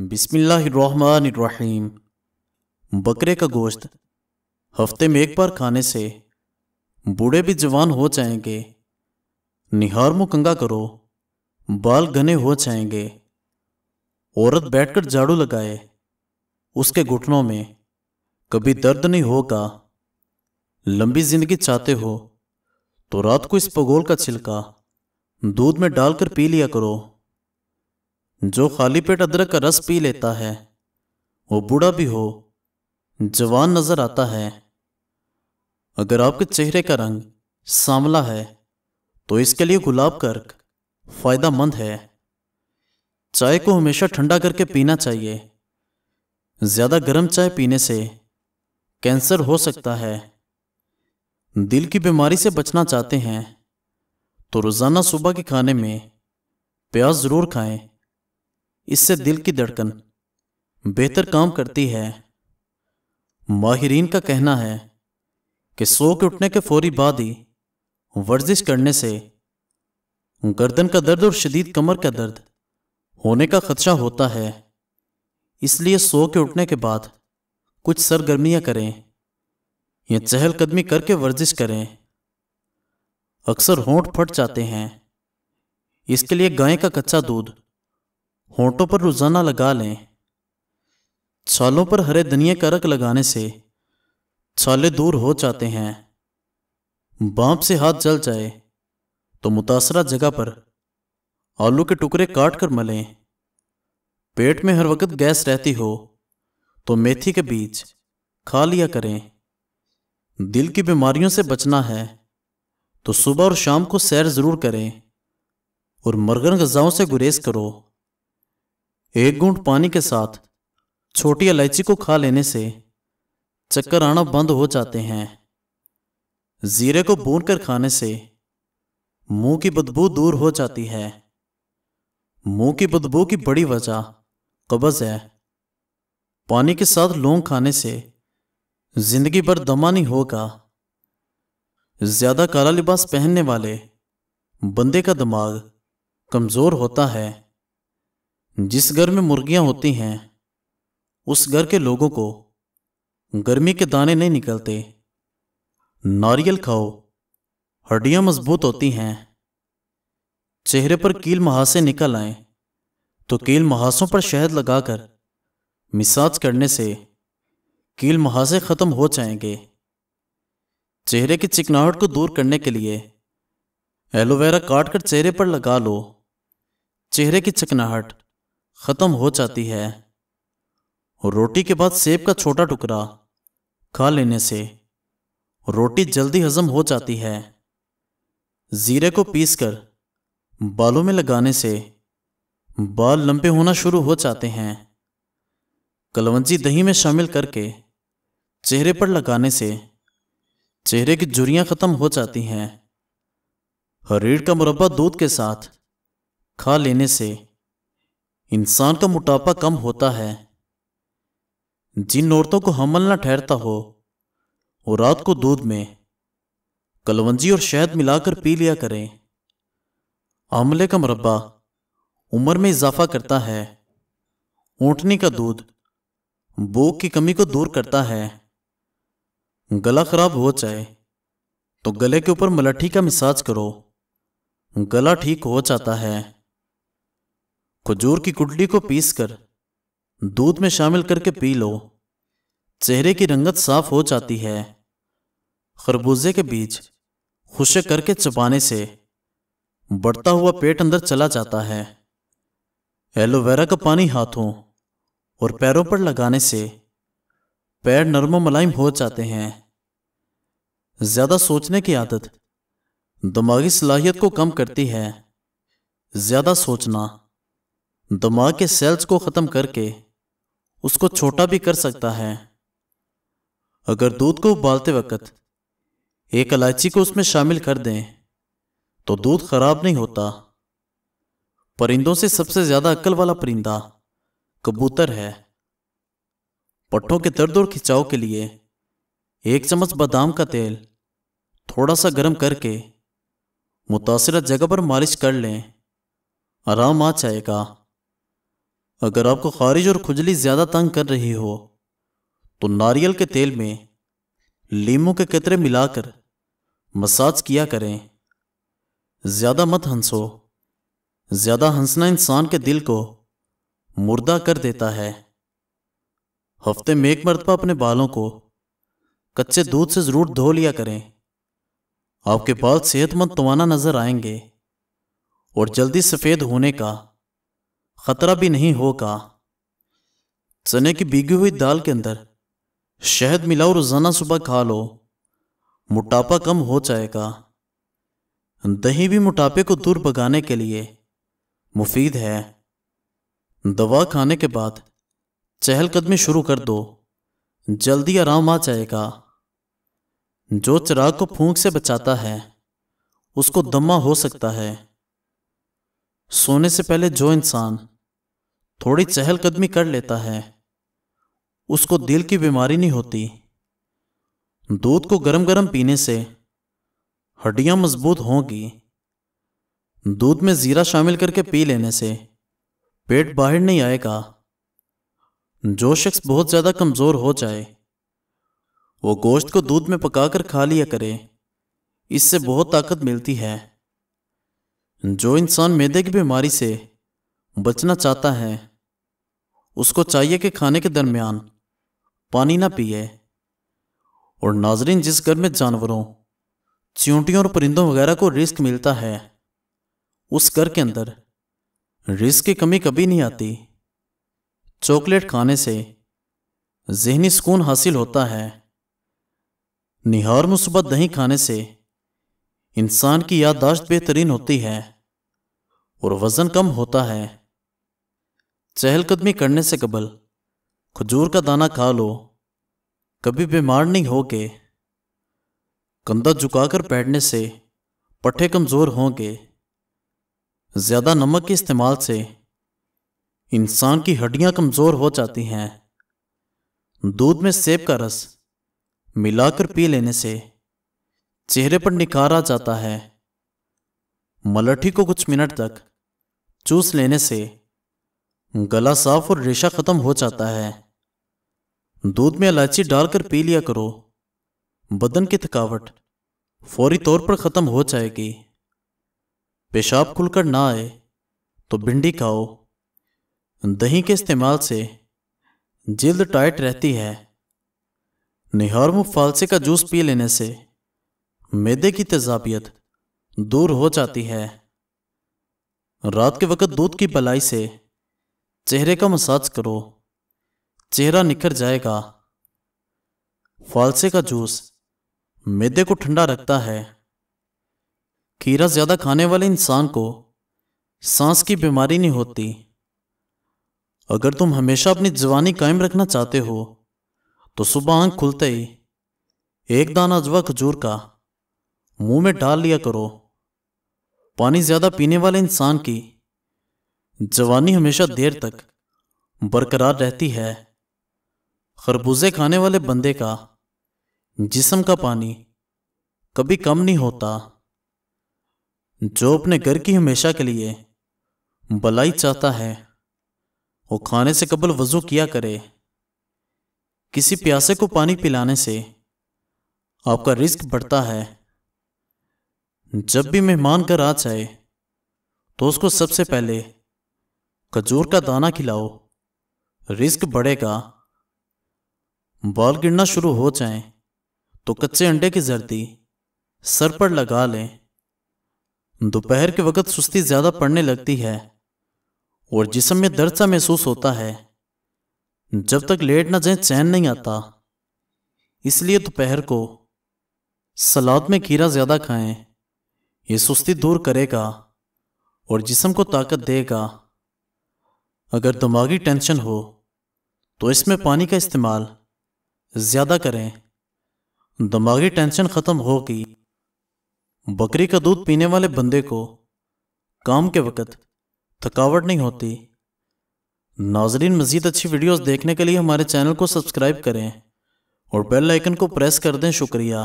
बिसमीम बकरे का गोश्त हफ्ते में एक बार खाने से बूढ़े भी जवान हो जाएंगे निहार मुकंगा करो बाल घने हो जाएंगे औरत बैठकर झाड़ू लगाए उसके घुटनों में कभी दर्द नहीं होगा लंबी जिंदगी चाहते हो तो रात को इस पगोल का छिलका दूध में डालकर पी लिया करो जो खाली पेट अदरक का रस पी लेता है वो बूढ़ा भी हो जवान नजर आता है अगर आपके चेहरे का रंग सांवला है तो इसके लिए गुलाब का अर्क मंद है चाय को हमेशा ठंडा करके पीना चाहिए ज़्यादा गर्म चाय पीने से कैंसर हो सकता है दिल की बीमारी से बचना चाहते हैं तो रोज़ाना सुबह के खाने में प्याज ज़रूर खाएं इससे दिल की धड़कन बेहतर काम करती है माहरीन का कहना है कि सो के उठने के फौरी बाद ही वर्जिश करने से गर्दन का दर्द और शदीद कमर का दर्द होने का खदशा होता है इसलिए सो के उठने के बाद कुछ सरगर्मियां करें या चहलकदमी करके वर्जिश करें अक्सर होंठ फट जाते हैं इसके लिए गाय का कच्चा दूध होंठों पर रोज़ाना लगा लें छालों पर हरे धनिया का रख लगाने से छाले दूर हो जाते हैं बांप से हाथ जल जाए तो मुतासरा जगह पर आलू के टुकड़े काट कर मलें पेट में हर वक्त गैस रहती हो तो मेथी के बीज खा लिया करें दिल की बीमारियों से बचना है तो सुबह और शाम को सैर ज़रूर करें और मरगन गजाओं से गुरेज करो एक घूंट पानी के साथ छोटी इलायची को खा लेने से चक्कर आना बंद हो जाते हैं जीरे को भून कर खाने से मुंह की बदबू दूर हो जाती है मुंह की बदबू की बड़ी वजह कब्ज़ है पानी के साथ लौंग खाने से जिंदगी भर दमा नहीं होगा ज़्यादा काला लिबास पहनने वाले बंदे का दिमाग कमज़ोर होता है जिस घर में मुर्गियां होती हैं उस घर के लोगों को गर्मी के दाने नहीं निकलते नारियल खाओ हड्डियां मजबूत होती हैं चेहरे पर कील महासे निकल आए तो कील महासों पर शहद लगाकर मिसाज करने से कील महासे ख़त्म हो जाएंगे चेहरे की चिकनाहट को दूर करने के लिए एलोवेरा काटकर चेहरे पर लगा लो चेहरे की चिकनाहट ख़त्म हो जाती है रोटी के बाद सेब का छोटा टुकड़ा खा लेने से रोटी जल्दी हजम हो जाती है ज़ीरे को पीसकर बालों में लगाने से बाल लंबे होना शुरू हो जाते हैं कलवंजी दही में शामिल करके चेहरे पर लगाने से चेहरे की झुरियां ख़त्म हो जाती हैं हरीर का मुरब्बा दूध के साथ खा लेने से इंसान का मोटापा कम होता है जिन औरतों को हमल ना ठहरता हो वो रात को दूध में कलवंजी और शहद मिलाकर पी लिया करें आमले का मरबा उम्र में इजाफा करता है ऊँटनी का दूध भूख की कमी को दूर करता है गला खराब हो जाए तो गले के ऊपर मलठी का मिसाज करो गला ठीक हो जाता है खजूर की कुटली को पीसकर दूध में शामिल करके पी लो चेहरे की रंगत साफ हो जाती है खरबूजे के बीज खुशे करके चबाने से बढ़ता हुआ पेट अंदर चला जाता है एलोवेरा का पानी हाथों और पैरों पर लगाने से पैर नरम मुलायम हो जाते हैं ज़्यादा सोचने की आदत दिमागी सलाहियत को कम करती है ज़्यादा सोचना दिमाग के सेल्स को ख़त्म करके उसको छोटा भी कर सकता है अगर दूध को उबालते वक्त एक इलायची को उसमें शामिल कर दें तो दूध खराब नहीं होता परिंदों से सबसे ज़्यादा अक्ल वाला परिंदा कबूतर है पट्टों के दर्द और खिंचाव के लिए एक चम्मच बादाम का तेल थोड़ा सा गर्म करके मुतासर जगह पर मालिश कर लें आराम आ जाएगा अगर आपको खारिज और खुजली ज़्यादा तंग कर रही हो तो नारियल के तेल में लीमू के कतरे मिलाकर मसाज किया करें ज़्यादा मत हंसो ज़्यादा हंसना इंसान के दिल को मुर्दा कर देता है हफ्ते में एक मरतबा अपने बालों को कच्चे दूध से ज़रूर धो लिया करें आपके बाल सेहतमंद तोाना नज़र आएंगे और जल्दी सफ़ेद होने का खतरा भी नहीं होगा चने की भीगी हुई दाल के अंदर शहद मिलाओ रोजाना सुबह खा लो मोटापा कम हो जाएगा दही भी मोटापे को दूर भगाने के लिए मुफीद है दवा खाने के बाद चहलकदमी शुरू कर दो जल्दी आराम आ जाएगा जो चिराग को फूंक से बचाता है उसको दमा हो सकता है सोने से पहले जो इंसान थोड़ी चहलकदमी कर लेता है उसको दिल की बीमारी नहीं होती दूध को गरम गरम पीने से हड्डियां मजबूत होंगी दूध में ज़ीरा शामिल करके पी लेने से पेट बाहर नहीं आएगा जो शख्स बहुत ज़्यादा कमज़ोर हो जाए वो गोश्त को दूध में पकाकर खा लिया करे इससे बहुत ताकत मिलती है जो इंसान मैदे की बीमारी से बचना चाहता है उसको चाहिए कि खाने के दरमियान पानी ना पिए और नाजरीन जिस घर में जानवरों च्यूटियों और परिंदों वगैरह को रिस्क मिलता है उस घर के अंदर रिस्क की कमी कभी नहीं आती चॉकलेट खाने से जहनी सुकून हासिल होता है निहार मुसबत दही खाने से इंसान की याददाश्त बेहतरीन होती है और वज़न कम होता है चहलकदमी करने से कबल खजूर का दाना खा लो कभी बीमार नहीं होगे कंधा झुकाकर बैठने से पट्ठे कमज़ोर होंगे ज़्यादा नमक के इस्तेमाल से इंसान की हड्डियां कमज़ोर हो जाती हैं दूध में सेब का रस मिलाकर पी लेने से चेहरे पर निखार आ जाता है मलठी को कुछ मिनट तक चूस लेने से गला साफ और रेशा ख़त्म हो जाता है दूध में इलायची डालकर पी लिया करो बदन की थकावट फौरी तौर पर ख़त्म हो जाएगी पेशाब खुलकर ना आए तो भिंडी खाओ दही के इस्तेमाल से जल्द टाइट रहती है निहार में फालसे का जूस पी लेने से मैदे की तेजाबियत दूर हो जाती है रात के वक़्त दूध की बलाई से चेहरे का मसाज करो चेहरा निखर जाएगा फालसे का जूस मैदे को ठंडा रखता है खीरा ज़्यादा खाने वाले इंसान को सांस की बीमारी नहीं होती अगर तुम हमेशा अपनी जवानी कायम रखना चाहते हो तो सुबह आंख खुलते ही एक दाना अजवा खजूर का मुंह में डाल लिया करो पानी ज़्यादा पीने वाले इंसान की जवानी हमेशा देर तक बरकरार रहती है खरबूजे खाने वाले बंदे का जिसम का पानी कभी कम नहीं होता जो अपने घर की हमेशा के लिए भलाई चाहता है वो खाने से कबल वजू किया करे किसी प्यासे को पानी पिलाने से आपका रिस्क बढ़ता है जब भी मेहमान घर आ जाए तो उसको सबसे पहले खजूर का दाना खिलाओ रिस्क बढ़ेगा बॉल गिरना शुरू हो जाए तो कच्चे अंडे की जर्दी सर पर लगा लें दोपहर के वक्त सुस्ती ज़्यादा पड़ने लगती है और जिसम में दर्द सा महसूस होता है जब तक लेट ना जाए चैन नहीं आता इसलिए दोपहर को सलाद में खीरा ज़्यादा खाएं ये सुस्ती दूर करेगा और जिसम को ताकत देगा अगर दिमागी टेंशन हो तो इसमें पानी का इस्तेमाल ज़्यादा करें दिमागी टेंशन ख़त्म होगी बकरी का दूध पीने वाले बंदे को काम के वक़्त थकावट नहीं होती नाजरीन मज़ीद अच्छी वीडियोस देखने के लिए हमारे चैनल को सब्सक्राइब करें और बेल आइकन को प्रेस कर दें शुक्रिया